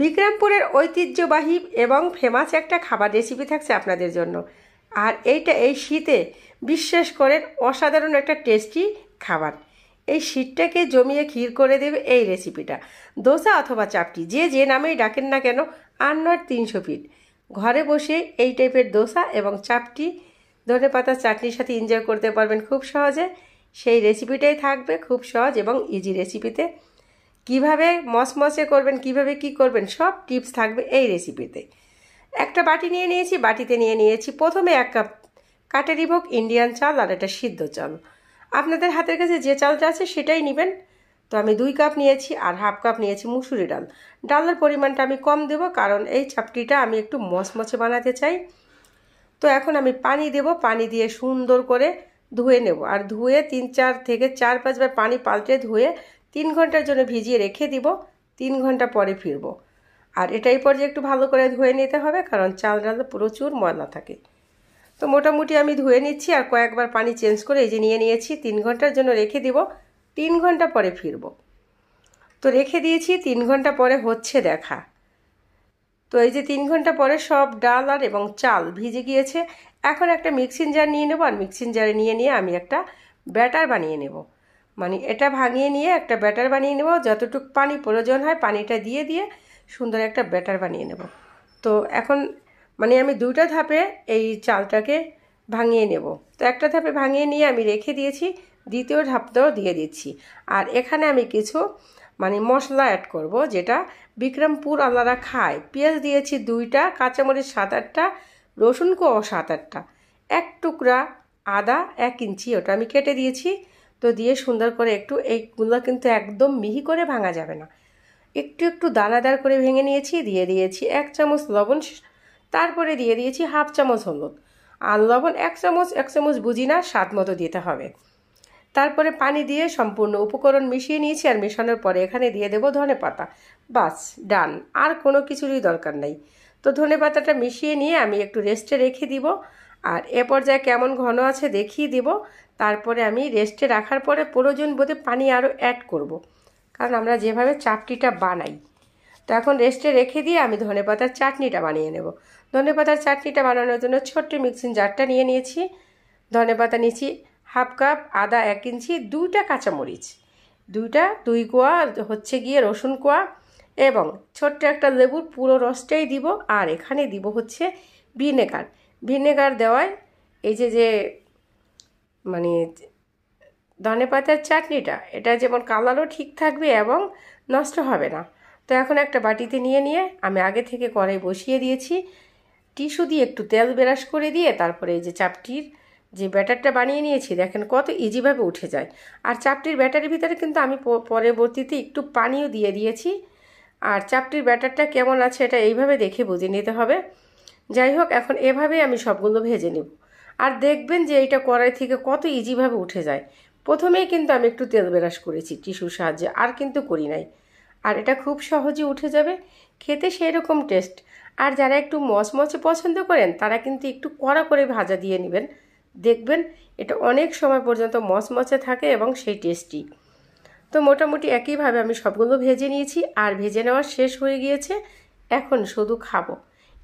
বিক্রমপুরের ঐতিহ্যবাহী এবং ফেমাস একটা খাবার রেসিপি থাকছে আপনাদের জন্য আর এইটা এই শীতে বিশ্বাস করেন অসাধারণ একটা টেস্টি খাবার এই শীতটাকে জমিয়ে ক্ষীর করে দেবে এই রেসিপিটা দোসা অথবা চাপটি যে যে নামেই ডাকেন না কেন আর নয় তিনশো ফিট ঘরে বসে এই টাইপের দোসা এবং চাপটি ধনে পাতার চাটনির সাথে এনজয় করতে পারবেন খুব সহজে সেই রেসিপিটাই থাকবে খুব সহজ এবং ইজি রেসিপিতে কিভাবে মসমসে করবেন কিভাবে কি করবেন সব টিপস থাকবে এই রেসিপিতে একটা বাটি নিয়ে নিয়েছি বাটিতে নিয়ে নিয়েছি প্রথমে এক কাপ কাটারি ভোগ ইন্ডিয়ান চাল আর একটা সিদ্ধ চাল আপনাদের হাতের কাছে যে চালটা আছে সেটাই নেবেন তো আমি দুই কাপ নিয়েছি আর হাফ কাপ নিয়েছি মুসুরি ডাল ডালের পরিমাণটা আমি কম দেব কারণ এই চাপটিটা আমি একটু মশমছে বানাতে চাই তো এখন আমি পানি দেব পানি দিয়ে সুন্দর করে ধুয়ে নেব আর ধুয়ে তিন চার থেকে চার পাঁচবার পানি পাল্টে ধুয়ে তিন ঘন্টার জন্য ভিজিয়ে রেখে দিব তিন ঘন্টা পরে ফিরবো আর এটাই পর যে একটু ভালো করে ধুয়ে নিতে হবে কারণ চাল ডাল প্রচুর ময়লা থাকে তো মোটামুটি আমি ধুয়ে নিচ্ছি আর কয়েকবার পানি চেঞ্জ করে এই যে নিয়ে নিয়েছি তিন ঘন্টার জন্য রেখে দিব তিন ঘন্টা পরে ফিরবো তো রেখে দিয়েছি তিন ঘন্টা পরে হচ্ছে দেখা তো এই যে তিন ঘন্টা পরে সব ডাল আর এবং চাল ভিজে গিয়েছে এখন একটা মিক্সিং জার নিয়ে নেবো আর মিক্সিং জারে নিয়ে নিয়ে আমি একটা ব্যাটার বানিয়ে নেবো মানে এটা ভাঙিয়ে নিয়ে একটা ব্যাটার বানিয়ে নেব যতটুকু পানি প্রয়োজন হয় পানিটা দিয়ে দিয়ে সুন্দর একটা ব্যাটার বানিয়ে নেব তো এখন মানে আমি দুইটা ধাপে এই চালটাকে ভাঙিয়ে নেব তো একটা ধাপে ভাঙিয়ে নিয়ে আমি রেখে দিয়েছি দ্বিতীয় ধাপটাও দিয়ে দিচ্ছি আর এখানে আমি কিছু মানে মশলা অ্যাড করব যেটা বিক্রমপুর আল্লাহরা খায় পেঁয়াজ দিয়েছি দুইটা কাঁচামরিচ সাত আটটা রসুনকো সাত আটটা এক টুকরা আদা এক ইঞ্চি ওটা আমি কেটে দিয়েছি তো দিয়ে সুন্দর করে একটু এইগুলো কিন্তু একদম মিহি করে ভাঙা যাবে না একটু একটু দানাদার করে ভেঙে নিয়েছি দিয়ে দিয়েছি এক চামচ লবণ তারপরে দিয়ে দিয়েছি হাফ চামচ হলুদ আর লবণ এক চামচ এক চামচ বুঝি না স্বাদ মতো দিতে হবে তারপরে পানি দিয়ে সম্পূর্ণ উপকরণ মিশিয়ে নিয়েছি আর মেশানোর পরে এখানে দিয়ে দেবো ধনে পাতা বাস ডান আর কোনো কিছুরই দরকার নাই তো ধনে পাতাটা মিশিয়ে নিয়ে আমি একটু রেস্টে রেখে দিব আর এ পর্যায়ে কেমন ঘন আছে দেখিয়ে দিব তারপরে আমি রেস্টে রাখার পরে প্রয়োজন বোধে পানি আরও অ্যাড করব। কারণ আমরা যেভাবে চাপটিটা বানাই তো এখন রেস্টে রেখে দিয়ে আমি ধনে পাতার চাটনিটা বানিয়ে নেব ধনে পাতার চাটনিটা বানানোর জন্য ছোট্ট মিক্সিং জারটা নিয়ে নিয়েছি ধনে পাতা নিয়েছি হাফ কাপ আদা এক ইঞ্চি দুইটা কাঁচামরিচ দুইটা দুই কোয়া হচ্ছে গিয়ে রসুন কোয়া এবং ছোট্ট একটা লেবুর পুরো রসটাই দিব আর এখানে দিব হচ্ছে ভিনেগার ভিনেগার দেওয়ায় এই যে যে মানে ধনে পাতার চাটনিটা এটা যেমন কালারও ঠিক থাকবে এবং নষ্ট হবে না তো এখন একটা বাটিতে নিয়ে নিয়ে আমি আগে থেকে কড়াই বসিয়ে দিয়েছি টিস্যু দিয়ে একটু তেল বেরাস করে দিয়ে তারপরে এই যে চাপটির যে ব্যাটারটা বানিয়ে নিয়েছি দেখেন কত ইজিভাবে উঠে যায় আর চাপটির ব্যাটারির ভিতরে কিন্তু আমি পরবর্তীতে একটু পানিও দিয়ে দিয়েছি আর চাপটির ব্যাটারটা কেমন আছে এটা এইভাবে দেখে বুঝে নিতে হবে যাই হোক এখন এভাবেই আমি সবগুলো ভেজে নিব আর দেখবেন যে এইটা কড়াই থেকে কত ইজিভাবে উঠে যায় প্রথমেই কিন্তু আমি একটু তেল বেরাস করেছি টিস্যুর সাহায্যে আর কিন্তু করি নাই আর এটা খুব সহজে উঠে যাবে খেতে সেই রকম টেস্ট আর যারা একটু মচমচে পছন্দ করেন তারা কিন্তু একটু কড়া করে ভাজা দিয়ে নেবেন দেখবেন এটা অনেক সময় পর্যন্ত মচমচে থাকে এবং সেই টেস্টি তো মোটামুটি একইভাবে আমি সবগুলো ভেজে নিয়েছি আর ভেজে নেওয়া শেষ হয়ে গিয়েছে এখন শুধু খাবো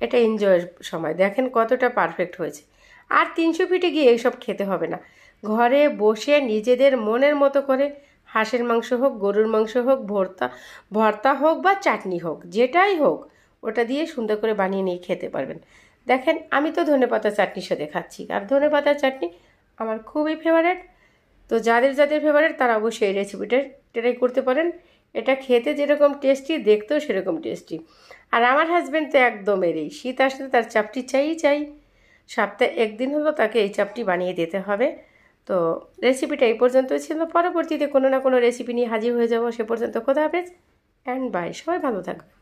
এটা এনজয়ের সময় দেখেন কতটা পারফেক্ট হয়েছে আর তিনশো ফিটে গিয়ে এইসব খেতে হবে না ঘরে বসে নিজেদের মনের মতো করে হাঁসের মাংস হোক গরুর মাংস হোক ভর্তা ভর্তা হোক বা চাটনি হোক যেটাই হোক ওটা দিয়ে সুন্দর করে বানিয়ে নিয়ে খেতে পারবেন দেখেন আমি তো ধনে পাতা চাটনির সাথে খাচ্ছি আর ধনে পাতার চাটনি আমার খুবই ফেভারেট তো যাদের যাদের ফেভারেট তারা অবশ্যই এই রেসিপিটা ট্রাই করতে পারেন এটা খেতে যেরকম টেস্টি দেখতেও সেরকম টেস্টি আর আমার হাজব্যান্ড তো একদম এরই শীত আসলে তার চাপটি চাই চাই সপ্তাহে একদিন হলো তাকে এই চাপটি বানিয়ে দিতে হবে তো রেসিপিটা এই পর্যন্ত ছিল পরবর্তীতে কোনো না কোনো রেসিপি নিয়ে হাজির হয়ে যাবো সে পর্যন্ত কোথাও হাফেজ অ্যান্ড বাই সবাই ভালো থাকবে